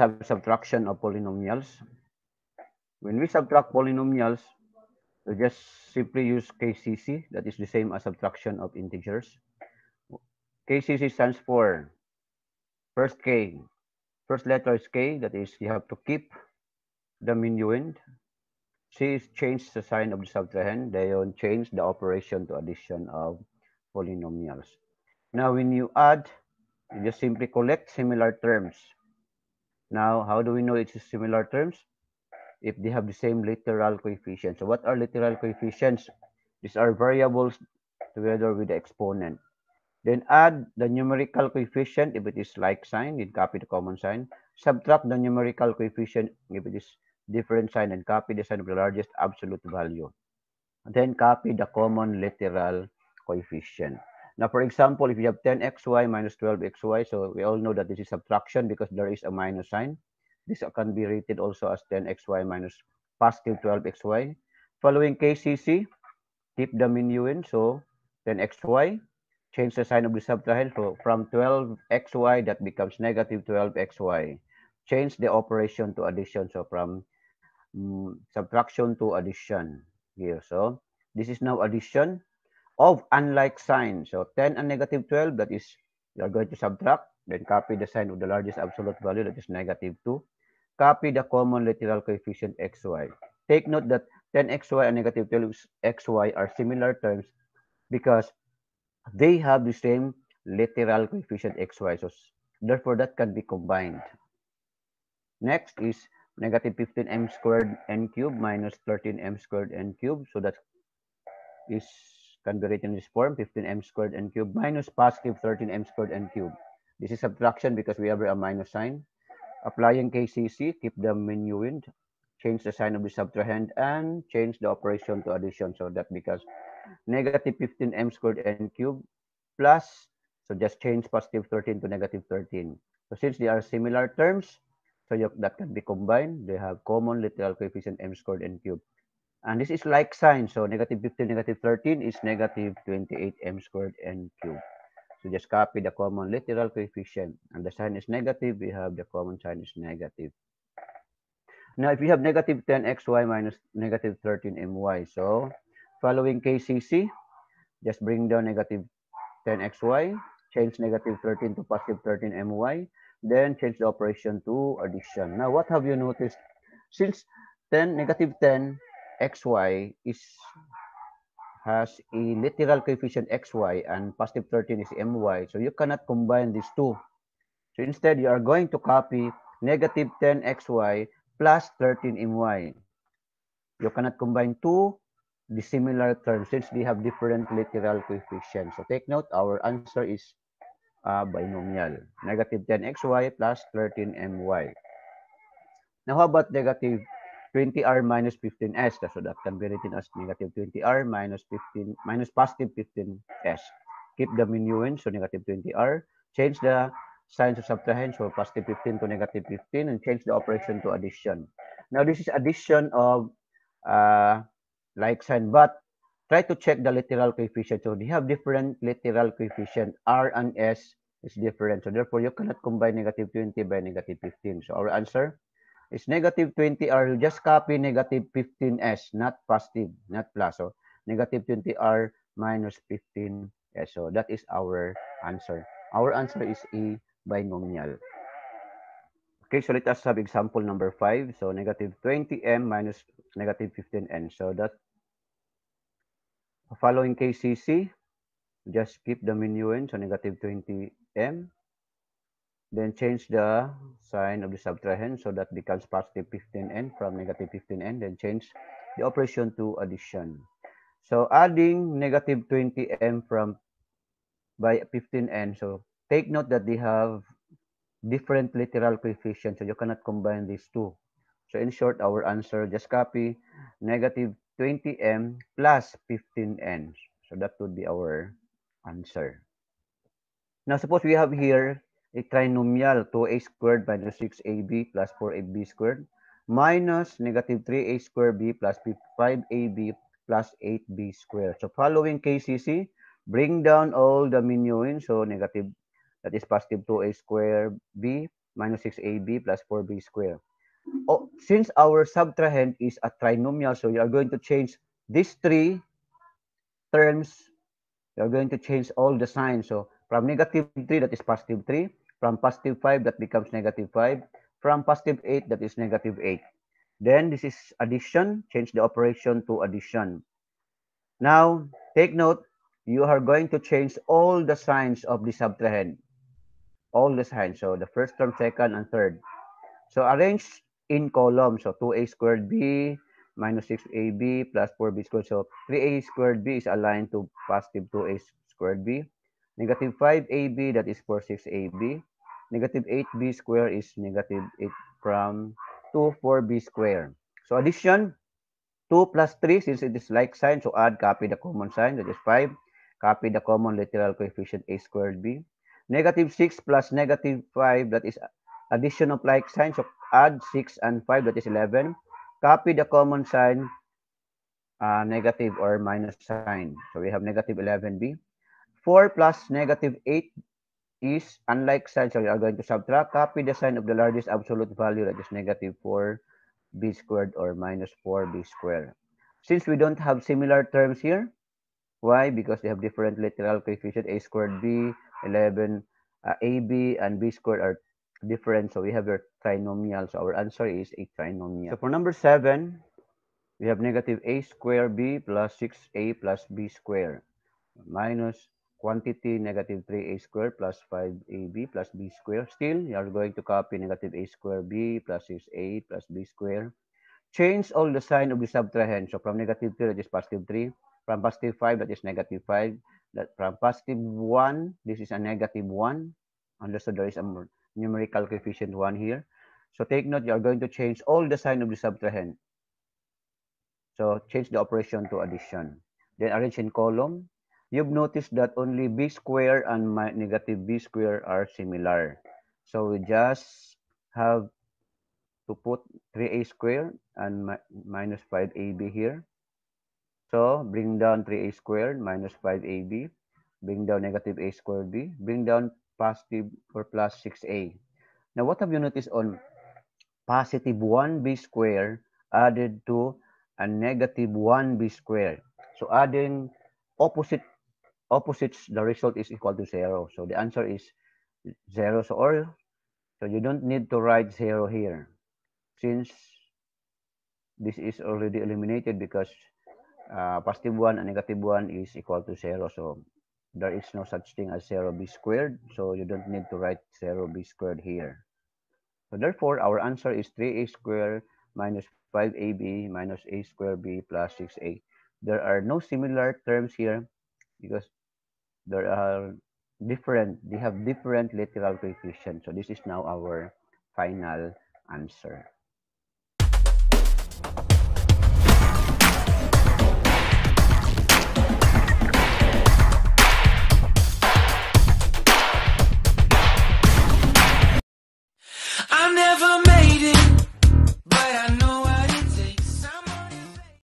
as a subtraction of polynomials when we subtract polynomials, we just simply use KCC. That is the same as subtraction of integers. KCC stands for first K. First letter is K. That is, you have to keep the minuend. C is change the sign of the subtrahend. They don't change the operation to addition of polynomials. Now, when you add, you just simply collect similar terms. Now, how do we know it's similar terms? if they have the same literal coefficient. So what are literal coefficients? These are variables together with the exponent. Then add the numerical coefficient if it is like sign, then copy the common sign. Subtract the numerical coefficient if it is different sign and copy the sign of the largest absolute value. Then copy the common literal coefficient. Now, for example, if you have 10xy minus 12xy, so we all know that this is subtraction because there is a minus sign. This can be rated also as 10xy minus positive 12xy. Following KCC, keep the minuin. So 10xy, change the sign of the subtrahend so from 12xy that becomes negative 12xy. Change the operation to addition. So from um, subtraction to addition here. So this is now addition of unlike sign. So 10 and negative 12, that is, you are going to subtract, then copy the sign of the largest absolute value, that is negative 2. Copy the common lateral coefficient xy. Take note that 10xy and negative 12xy are similar terms because they have the same lateral coefficient xy. So therefore, that can be combined. Next is negative 15m squared n cubed minus 13m squared n cubed. So that is can be written in this form 15m squared n cubed minus positive 13m squared n cubed. This is subtraction because we have a minus sign. Applying KCC, keep the minuend, change the sign of the subtrahend, and change the operation to addition so that because negative 15m squared n cubed plus, so just change positive 13 to negative 13. So since they are similar terms, so you, that can be combined. They have common literal coefficient m squared n cubed. And this is like sign. So negative 15, negative 13 is negative 28m squared n cubed. So just copy the common literal coefficient and the sign is negative, we have the common sign is negative. Now, if you have negative 10xy minus negative 13my, so following KCC, just bring down negative 10xy, change negative 13 to positive 13my, then change the operation to addition. Now, what have you noticed? Since 10, negative 10 xy is has a literal coefficient xy and positive 13 is my. So you cannot combine these two. So instead, you are going to copy negative 10 xy plus 13 my. You cannot combine two dissimilar terms since they have different literal coefficients. So take note, our answer is uh, binomial. Negative 10xy plus 13my. Now, how about negative 20R minus 15S. So that can be written as negative 20R minus 15 minus positive 15S. Keep the minuend, so negative 20R. Change the signs of subtrahend, so positive 15 to negative 15, and change the operation to addition. Now, this is addition of uh, like sign, but try to check the literal coefficient. So they have different literal coefficient. R and S is different. So therefore, you cannot combine negative 20 by negative 15. So our answer is negative 20R, you just copy negative 15S, not positive, not plus. So negative 20R minus 15S. So that is our answer. Our answer is E binomial. Okay, so let us have example number 5. So negative 20M minus negative 15N. So that following KCC, just keep the minuend. So negative 20M then change the sign of the subtrahend so that becomes positive 15n from negative 15n. Then change the operation to addition. So adding negative 20m from by 15n. So take note that they have different literal coefficients. So you cannot combine these two. So in short, our answer, just copy negative 20m plus 15n. So that would be our answer. Now, suppose we have here a trinomial 2a squared minus 6ab plus 4ab squared minus negative 3a squared b plus 5ab plus 8b squared. So following KCC, bring down all the minuin. So negative, that is positive 2a squared b minus 6ab plus 4b squared. Oh, since our subtrahend is a trinomial, so you are going to change these three terms. You are going to change all the signs. So from negative 3, that is positive 3, From positive 5, that becomes negative 5. From positive 8, that is negative 8. Then this is addition. Change the operation to addition. Now, take note, you are going to change all the signs of the subtrahend. All the signs. So the first term, second, and third. So arrange in columns. So 2a squared b minus 6ab plus 4b squared. So 3a squared b is aligned to positive 2a squared b. Negative 5ab, that four six 46ab negative 8b square is negative 8 from 2, 4b square. So addition, 2 plus 3, since it is like sign, so add, copy the common sign, that is 5. Copy the common literal coefficient a squared b. Negative 6 plus negative 5, that is addition of like sign, so add 6 and 5, that is 11. Copy the common sign, uh, negative or minus sign. So we have negative 11b. 4 plus negative 8 is, unlike such, we are going to subtract copy the sign of the largest absolute value that is negative 4 b squared or minus 4 b squared. Since we don't have similar terms here, why? Because they have different lateral coefficient, a squared b, 11, uh, ab, and b squared are different. So we have our trinomial. So our answer is a trinomial. So for number 7, we have negative a squared b plus 6a plus b squared minus quantity negative 3a square plus 5ab plus b square. Still, you are going to copy negative a square b plus 6a plus b square. Change all the sign of the subtrahend. So from negative 3, that is positive 3. From positive 5, that is negative 5. That from positive 1, this is a negative 1. Understood, there is a numerical coefficient 1 here. So take note, you are going to change all the sign of the subtrahend. So change the operation to addition. Then arrange in column you've noticed that only b square and my negative b square are similar. So we just have to put 3a square and mi minus 5ab here. So bring down 3a squared minus 5ab, bring down negative a squared b, bring down positive or plus 6a. Now what have you noticed on positive 1b squared added to a negative 1b squared? So adding opposite opposites, the result is equal to zero. So the answer is zero. So or so you don't need to write zero here since this is already eliminated because uh, positive 1 and negative 1 is equal to 0. So there is no such thing as 0b squared. So you don't need to write 0b squared here. So therefore, our answer is 3a squared minus 5ab minus a squared b plus 6a. There are no similar terms here because there are different, they have different lateral coefficients. So this is now our final answer.